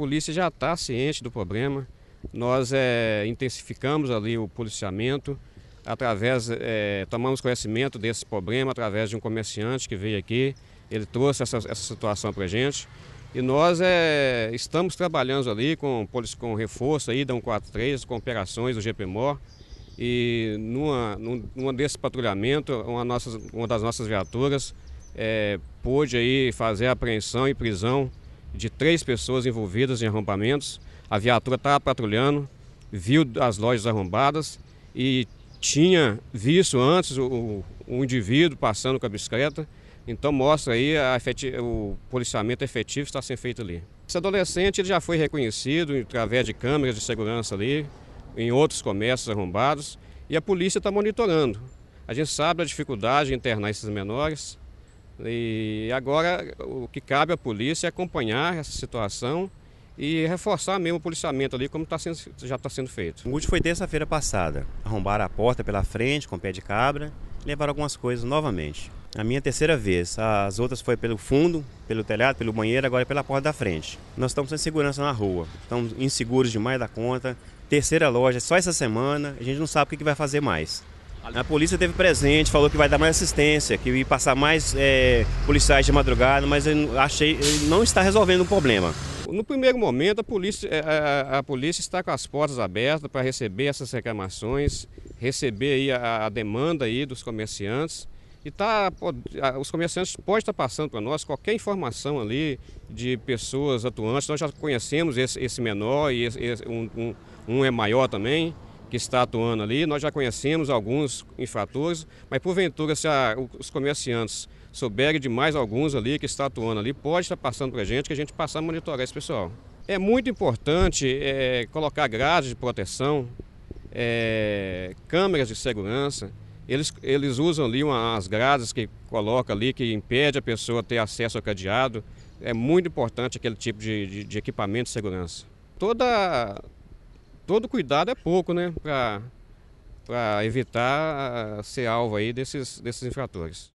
polícia já está ciente do problema. Nós é, intensificamos ali o policiamento, através, é, tomamos conhecimento desse problema através de um comerciante que veio aqui, ele trouxe essa, essa situação para a gente. E nós é, estamos trabalhando ali com, com reforço aí da 143, com operações do GPMOR. E numa, numa desse patrulhamento, uma, nossas, uma das nossas viaturas é, pôde aí fazer a apreensão e prisão de três pessoas envolvidas em arrombamentos. A viatura estava patrulhando, viu as lojas arrombadas e tinha visto antes o, o indivíduo passando com a bicicleta. Então mostra aí o policiamento efetivo que está sendo feito ali. Esse adolescente ele já foi reconhecido através de câmeras de segurança ali, em outros comércios arrombados, e a polícia está monitorando. A gente sabe da dificuldade de internar esses menores, e agora o que cabe à polícia é acompanhar essa situação e reforçar mesmo o policiamento ali, como tá sendo, já está sendo feito. O último foi terça-feira passada. Arrombaram a porta pela frente com pé de cabra e levaram algumas coisas novamente. A minha terceira vez. As outras foi pelo fundo, pelo telhado, pelo banheiro, agora é pela porta da frente. Nós estamos sem segurança na rua. Estamos inseguros demais da conta. Terceira loja, só essa semana. A gente não sabe o que vai fazer mais. A polícia teve presente, falou que vai dar mais assistência, que ia passar mais é, policiais de madrugada, mas eu achei não está resolvendo o problema. No primeiro momento, a polícia, é, a, a polícia está com as portas abertas para receber essas reclamações, receber a, a, demanda aí dos comerciantes. E tá, os comerciantes podem estar passando para nós qualquer informação ali de pessoas atuantes. Nós já conhecemos esse, esse menor e esse, um, um, um é maior também que está atuando ali. Nós já conhecemos alguns infratores, mas porventura, se a, os comerciantes souberem de mais alguns ali que está atuando ali, pode estar passando para a gente, que a gente passar a monitorar esse pessoal. É muito importante é, colocar grades de proteção, é, câmeras de segurança. Eles, eles usam ali umas grades que coloca ali, que impede a pessoa ter acesso ao cadeado. É muito importante aquele tipo de, de, de equipamento de segurança. Toda todo cuidado é pouco, né? Para evitar ah, ser alvo aí desses, desses infratores.